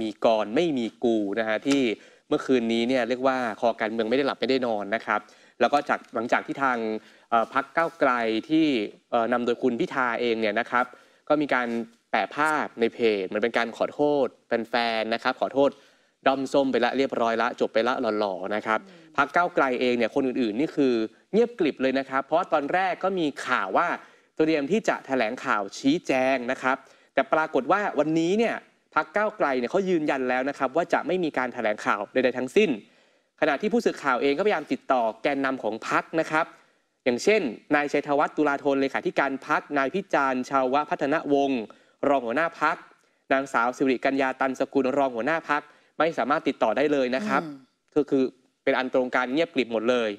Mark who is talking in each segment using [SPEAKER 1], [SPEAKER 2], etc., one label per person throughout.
[SPEAKER 1] มีกรไม่มีกูนะฮะที่เมื่อคืนนี้เนี่ยเรียกว่าคอการเมืองไม่ได้หลับไม่ได้นอนนะครับ แล้วก็จากหลังจากที่ทางพักเก้าไกลที่นำโดยคุณพิธาเองเนี่ยนะครับ ก็มีการแปะภาพในเพจมันเป็นการขอโทษแฟนๆนะครับขอโทษดอมส้มไปละเรียบร้อยละจบไปละหล่อๆนะครับพักเก้าไกลเองเนี่ยคนอื่นๆนี่คือเงียบกลิบเลยนะครับ เพราะตอนแรกก็มีข่าวว่าเตรียมที่จะแถลงข่าวชี้แจงนะครับ แต่ปรากฏว่าวันนี้เนี่ยพักก้าวไกลเนี่ยเขายืนยันแล้วนะครับ ว่าจะไม่มีการแถลงข่าวใดๆทั้งสิ้น ขณะที่ผู้สื่อข่าวเองก็พยายามติดต่อแกนนำของพักนะครับอย่างเช่นนายชัยธวัฒน์ตุลาธนเลขาธิการพักนายพิจารณ์ชาวพัฒนวงศ์รองหัวหน้าพักนางสาวสิริกัญญาตันสกุลรองหัวหน้าพักไม่สามารถติดต่อได้เลยนะครับก็คือเป็นอันตรงการเงียบกลิบหมดเลย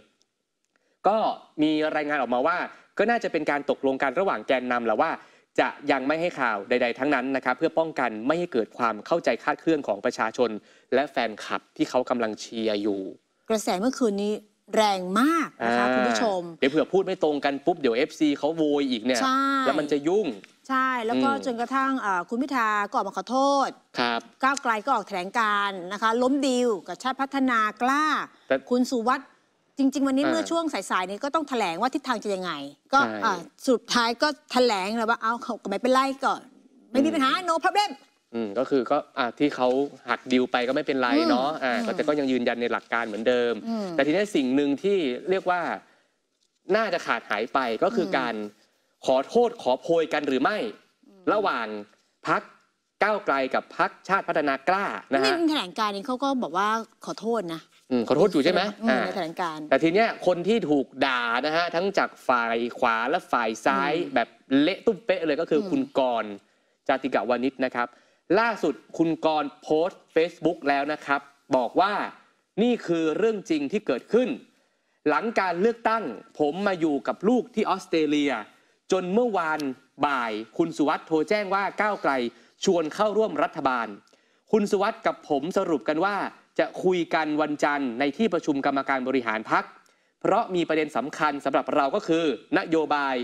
[SPEAKER 1] ก็มีรายงานออกมาว่า ก็น่าจะเป็นการตกลงกันระหว่างแกนนำแหละว่าจะยังไม่ให้ข่าวใดๆ ทั้งนั้นนะครับ เพื่อป้องกันไม่ให้เกิดความเข้าใจคาดเคลื่อนของประชาชน และแฟนคลับที่เขากำลังเชียร์อยู่ ก
[SPEAKER 2] ระแสเมื่อคืนนี้แรงมากนะคะคุณผู้ชม
[SPEAKER 1] เดี๋ยวเผื่อพูดไม่ตรงกันปุ๊บ เดี๋ยว FC เขาโวยอีกเนี่ยแล้วมันจะยุ่ง
[SPEAKER 2] ใช่ แล้วก็จนกระทั่งคุณพิธาก็ออกมาขอโทษครับก้าวไกลก็ออกแถลงการนะคะล้มดีลกับชาติพัฒนากล้าคุณสุวัสด์จริงๆวันนี้เมื่อช่วงสายๆนี้ก็ต้องแถลงว่าทิศทางจะยังไง ก็สุดท้ายก็แถลงแล้วว่าเอาเขาก็ไม่เป็นไรก่อนไม่มีปัญหา no problem
[SPEAKER 1] อืมก็คือก็อ่าที่เขาหักดิวไปก็ไม่เป็นไรเนาะอ่าแต่ก็ยังยืนยันในหลักการเหมือนเดิมมแต่ทีนี้สิ่งหนึ่งที่เรียกว่า น่าจะขาดหายไปก็คือการขอโทษขอโพยกันหรือไม่ ระหว่างพักก้าวไกลกับพักชาติพัฒนากล้านะนี่ฮ
[SPEAKER 2] แถลงการณ์นี้เขาก็บอกว่าขอโทษนะขอโทษอยู่ใช่ไหมในแถลงการ แต
[SPEAKER 1] ่ทีเนี้ยคนที่ถูกด่านะฮะ ทั้งจากฝ่ายขวาและฝ่ายซ้ายแบบเละตุ้มเป๊ะเลยก็คือคุณกรจติกาวานิชนะครับ ล่าสุดคุณกรโพสต์ Facebook แล้วนะครับ บอกว่านี่คือเรื่องจริงที่เกิดขึ้น หลังการเลือกตั้งผมมาอยู่กับลูกที่ออสเตรเลีย จนเมื่อวานบ่ายคุณสุวัสด์โทรแจ้งว่าก้าวไกล ชวนเข้าร่วมรัฐบาล คุณสุวัสด์กับผมสรุปกันว่าจะคุยกันวันจันทร์ในที่ประชุมกรรมการบริหารพัก เพราะมีประเด็นสำคัญสำหรับเราก็คือ นโยบาย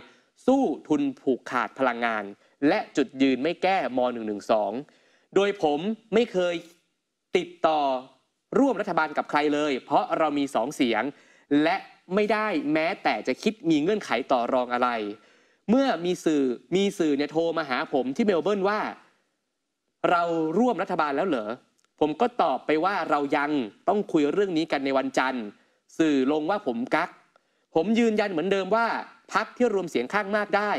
[SPEAKER 1] สู้ทุนผูกขาดพลังงาน และจุดยืนไม่แก้ม .112 โดยผมไม่เคยติดต่อร่วมรัฐบาลกับใครเลย เพราะเรามีสองเสียง และไม่ได้แม้แต่จะคิดมีเงื่อนไขต่อรองอะไร เมื่อมีสื่อมีสื่อเนี่ยโทรมาหาผมที่เมลเบิร์นว่า เราร่วมรัฐบาลแล้วเหรอผมก็ตอบไปว่าเรายังต้องคุยเรื่องนี้กันในวันจันทร์ สื่อลงว่าผมกัก ผมยืนยันเหมือนเดิมว่า พักที่รวมเสียงข้างมากได้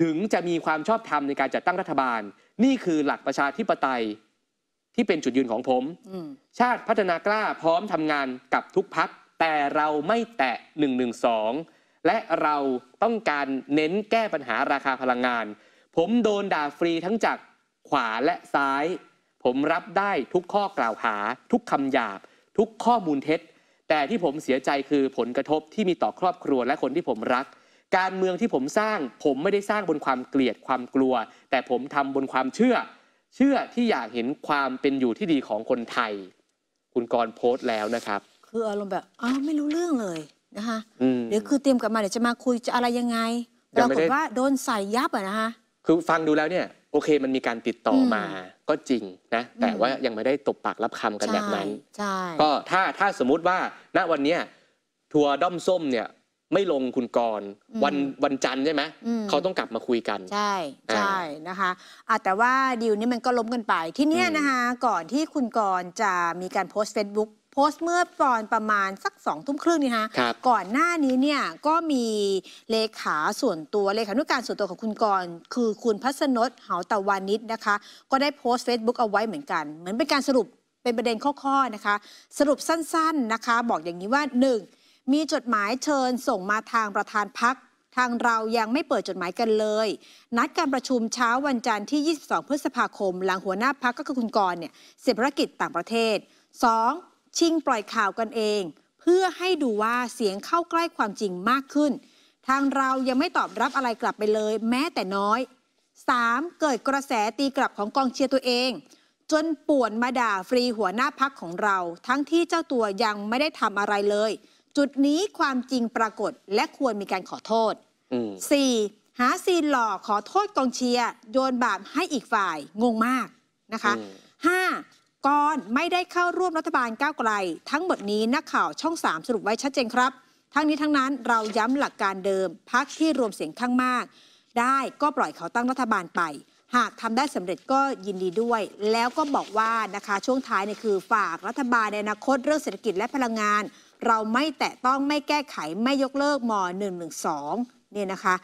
[SPEAKER 1] ถึงจะมีความชอบธรรมในการจัดตั้งรัฐบาล นี่คือหลักประชาธิปไตยที่เป็นจุดยืนของผมชาติพัฒนากล้าพร้อมทำงานกับทุกพักแต่เราไม่แตะ1นึและเราต้องการเน้นแก้ปัญหาราคาพลังงาน ผมโดนด่าฟรีทั้งจากขวาและซ้ายผมรับได้ทุกข้อกล่าวหา ทุกคำหยาบ ทุกข้อมูลเท็จ แต่ที่ผมเสียใจคือผลกระทบที่มีต่อครอบครัวและคนที่ผมรัก การเมืองที่ผมสร้างผมไม่ได้สร้างบนความเกลียดความกลัว แต่ผมทำบนความเชื่อ เชื่อที่อยากเห็นความเป็นอยู่ที่ดีของคนไทย คุณกรโพสต์แล้วนะครับ คืออ
[SPEAKER 2] ารมณ์แบบอ้าวไม่รู้เรื่องเลยนะคะเดี๋ยวคือเตรียมกลับมาเดี๋ยวจะมาคุยจะอะไรยังไงปรากฏว่าโดนใส่ยับอะนะคะ
[SPEAKER 1] คือฟังดูแล้วเนี่ยโอเค มันมีการติดต่อมาก็จริงนะ แต่ว่ายังไม่ได้ตบปากรับคำกันแบบนั้นก็ถ้าถ้าสมมุติว่าณวันเนี้ยทัวร์ด้อมส้มเนี่ย ไม่ลงคุณกรวันวันจันใช่ไหมเขาต้องกลับมาคุยกัน ใช
[SPEAKER 2] ่ใช่นะคะะแต่ว่าดีลนี้มันก็ล้มกันไปที่นี้นะคะ ก่อนที่คุณกรจะมีการโพสต์เฟซบุ๊กโพสต์เมื่อตอนประมาณสักสองทุ่มครึ่งนี่ฮะ ก่อนหน้านี้เนี่ยก็มีเลขาส่วนตัวเลขานุการส่วนตัวของคุณกร คือคุณพัสนศเหาตะวานิชนะคะ ก็ได้โพสต์ Facebook เอาไว้เหมือนกัน เหมือนเป็นการสรุปเป็นประเด็นข้อๆนะคะ สรุปสั้นๆนะคะ บอกอย่างนี้ว่า 1. มีจดหมายเชิญส่งมาทางประธานพักทางเรายังไม่เปิดจดหมายกันเลย นัดการประชุมเช้าวันจันทร์ที่ 22 พฤษภาคม หลังหัวหน้าพักก็คือคุณกรเนี่ยเสียภารกิจต่างประเทศ 2. ชิงปล่อยข่าวกันเอง เพื่อให้ดูว่าเสียงเข้าใกล้ความจริงมากขึ้น ทางเรายังไม่ตอบรับอะไรกลับไปเลย แม้แต่น้อย 3. เกิดกระแสตีกลับของกองเชียร์ตัวเอง จนป่วนมาด่าฟรีหัวหน้าพักของเรา ทั้งที่เจ้าตัวยังไม่ได้ทำอะไรเลย จุดนี้ความจริงปรากฏและควรมีการขอโทษ 4. หาซีนหลอกขอโทษกองเชียร์โยนบาปให้อีกฝ่ายงงมากนะคะ 5. กรไม่ได้เข้าร่วมรัฐบาลก้าวไกล ทั้งหมดนี้นักข่าวช่อง3สรุปไว้ชัดเจนครับ ทั้งนี้ทั้งนั้นเราย้ำหลักการเดิมพักที่รวมเสียงข้างมาก ได้ก็ปล่อยเขาตั้งรัฐบาลไป หากทำได้สำเร็จก็ยินดีด้วย แล้วก็บอกว่านะคะช่วงท้ายเนี่ยคือฝากรัฐบาลในอนาคตเรื่องเศรษฐกิจและพลังงาน เราไม่แตะต้องไม่แก้ไขไม่ยกเลิกม .112 เนี่ยนะคะ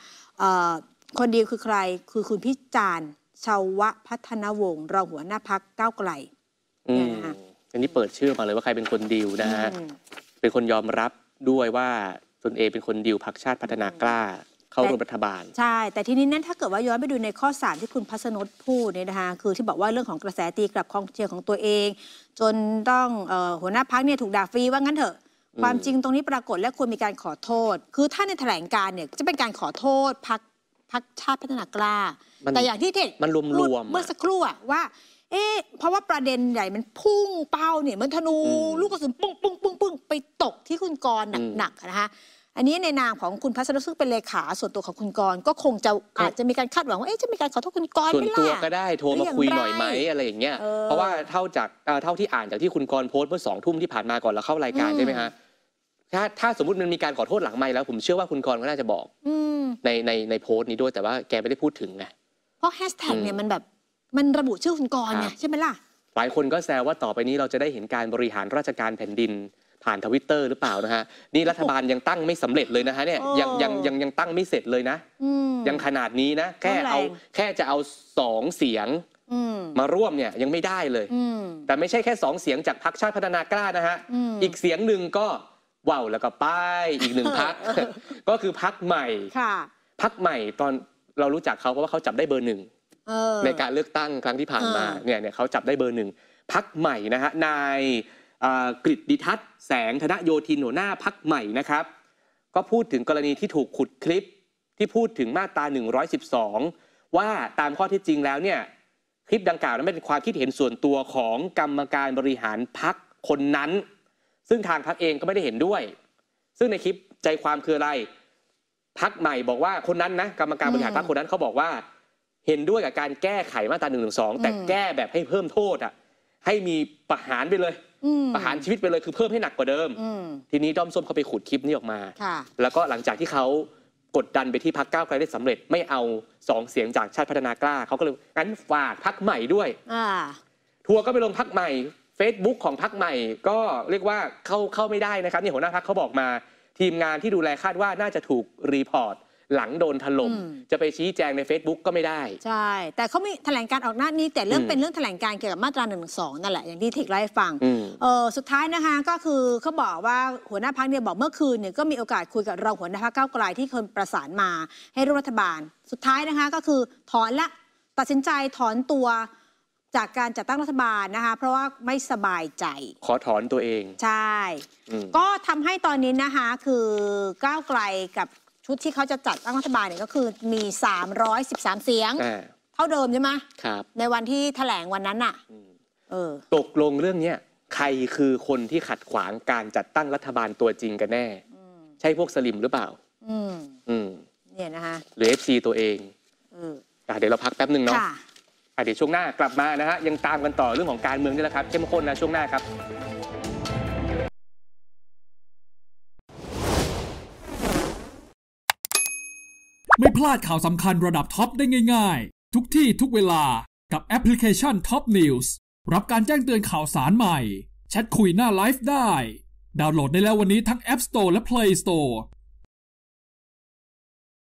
[SPEAKER 2] คนเดียวคือใครคือคุณพิจารณ์ชาวพัฒนาวงศ์รองหัวหน้าพักเก้าไกล
[SPEAKER 1] อันนี้เปิดชื่อมาเลยว่าใครเป็นคนดีลนะฮะเป็นคนยอมรับด้วยว่าตนเองเป็นคนดีลพักชาติพัฒนากล้าเข้าร่วมรัฐบาล
[SPEAKER 2] ใช่ แต่ทีนี้นั้นถ้าเกิดว่าย้อนไปดูในข้อสามที่คุณพัสนุพูดเนี่ยนะคะคือที่บอกว่าเรื่องของกระแสตีกลับคองเชียร์ของตัวเอง จนต้องออหัวหน้าพักเนี่ยถูกด่าฟรีว่างั้นเถอะ ความจริงตรงนี้ปรากฏและควรมีการขอโทษ คือถ้าในแถลงการ์เนี่ยจะเป็นการขอโทษพักพักชาติพัฒนากล้าแต่อย่างที่เทศมันรวมรวมเมื่อสักครู่ว่าเอ๊ะเพราะว่าประเด็นใหญ่มันพุ่งเป้าเนี่ยเหมือนธนูลูกกระสุนปุ้งปุ้งปุ้งปุ้งไปตกที่คุณกรหนักๆนะคะอันนี้ในนามของคุณพัชรซึ่งเป็นเลขาส่วนตัวของคุณกรก็คงจะอาจจะมีการคาดหวังว่าเอ๊ะจะมีการขอโทษคุณกรส่วนตัวก็ไ
[SPEAKER 1] ด้โทรมาคุยหน่อยไหมอะไรอย่างเงี้ยเพราะว่าเท่าจากเท่าที่อ่านจากที่คุณกรโพสต์เมื่อสองทุ่มที่ผ่านมาก่อนเราเข้ารายการใช่ไหมฮะถ้าถ้าสมมติมันมีการขอโทษหลังไม่แล้ว ผมเชื่อว่าคุณกรก็น่าจะบอกในในในโพสต์นี้ด้วยแต่ว่าแกไม่ได้พูดถึงไง
[SPEAKER 2] เพราะแฮชแท็กเนี่ยมันแบบมันระบุชื่อคุณกรณ์่ยใช่ไหมล่ะ
[SPEAKER 1] หลายคนก็แซวว่าต่อไปนี้เราจะได้เห็นการบริหารราชการแผ่นดิน ผ่านทวิตเตอร์หรือเปล่านะฮะนี่รัฐบาลยังตั้งไม่สำเร็จเลยนะฮะเนี่ยยังยังยังยังตั้งไม่เสร็จเลยนะยังขนาดนี้นะ แค่เอาแค่จะเอาสองเสียงมาร่วมเนี่ยยังไม่ได้เลย แต่ไม่ใช่แค่สองเสียงจากพรรคชาติพัฒนากล้านะฮะอีกเสียงหนึ่งก็ว้าวแล้วก็ป้ายอีกหนึ่งพักก็คือพักใหม่พักใหม่ตอนเรารู้จักเขาเพราะว่าเขาจับได้เบอร์หนึ่งในการเลือกตั้งครั้งที่ผ่านมาเนี่ยเนี่ยเขาจับได้เบอร์หนึ่ง พักใหม่นะฮะนายกริดดิทัศแสงธนโยธินหัวหน้าพักใหม่นะครับ ก็พูดถึงกรณีที่ถูกขุดคลิปที่พูดถึงมาตรา112 ว่าตามข้อที่จริงแล้วเนี่ยคลิปดังกล่าวนั้นเป็นความคิดเห็นส่วนตัวของกรรมการบริหารพักคนนั้น ซึ่งทางพักเองก็ไม่ได้เห็นด้วย ซึ่งในคลิปใจความคืออะไรพักใหม่บอกว่าคนนั้นนะกรรมการบริหารพักคนนั้นเขาบอกว่าเห็นด้วยกับการแก้ไขมาตราหนึ่งหนึ่งสองแต่แก้แบบให้เพิ่มโทษอ่ะให้มีประหารไปเลย ประหารชีวิตไปเลยคือเพิ่มให้หนักกว่าเดิมทีนี้ด้อมส้มเขาไปขุดคลิปนี้ออกมาแล้วก็หลังจากที่เขากดดันไปที่พักก้าวไกลได้สำเร็จไม่เอาสองเสียงจากชาติพัฒนากล้า เขาก็เลย งั้นฝากพักใหม่ด้วยทัวร์ก็ไปลงพักใหม่ Facebook ของพักใหม่ ก็เรียกว่าเข้าเข้าไม่ได้นะครับนี่หัวหน้าพักเขาบอกมาทีมงานที่ดูแลคาดว่าน่าจะถูกรีพอร์ตหลังโดนถล่มจะไปชี้แจงใน Facebook ก็ไม่ได้
[SPEAKER 2] ใช่ แต่เขามีแถลงการออกหน้านี้ แต่เรื่องเป็นเรื่องแถลงการเกี่ยวกับมาตรา1นึนั่นแหละอย่างที่เทคไลฟ์ฟังออสุดท้ายนะคะ ก็คือเขาบอกว่าหัวหน้าพักเนี่ยบอกเมื่อคืนเนี่ยก็มีโอกาสคุยกับรองหัวหน้าพักเก้าไกลที่เคยประสานมาให้ร่วมรัฐบาล สุดท้ายนะคะ ก็คือถอนละตัดสินใจถอนตัวจากการจัดตั้งรัฐบาลนะคะ เพราะว่าไม่สบายใจ
[SPEAKER 1] ขอถอนตัวเองใช่
[SPEAKER 2] ก็ทำให้ตอนนี้นะคะคือก้าวไกลกับชุดที่เขาจะจัดตั้งรัฐบาลเนี่ยก็คือมี 313 เสียงาเท่าเดิมใช่ไหมครับ ในวันที่แถลงวันนั้นะ่ะออ
[SPEAKER 1] ตกลงเรื่องเนี้ยใครคือคนที่ขัดขวาง การจัดตั้งรัฐบาลตัวจริงกันแน่ ใช่พวกสลิมหรือเปล่า อืมอืมเนี่ยนะคะหรือเอซตัวเองเอออ่ะเดี๋ยวเราพักแป๊บหนึ่งเนาะะอ่ะเดี๋ยวช่วงหน้ากลับมานะฮะยังตามกันต่อเรื่องของการเมืองนี่แหละครับเข้มข้นนะช่วงหน้าครับไม่พลาดข่าวสำคัญระดับท็อปได้ง่ายๆ ทุกที่ทุกเวลากับแอปพลิเคชัน Top News รับการแจ้งเตือนข่าวสารใหม่ แชทคุยหน้าไลฟ์ได้ดาวน์โหลดได้แล
[SPEAKER 2] ้ววันนี้ทั้ง App Store และ Play Store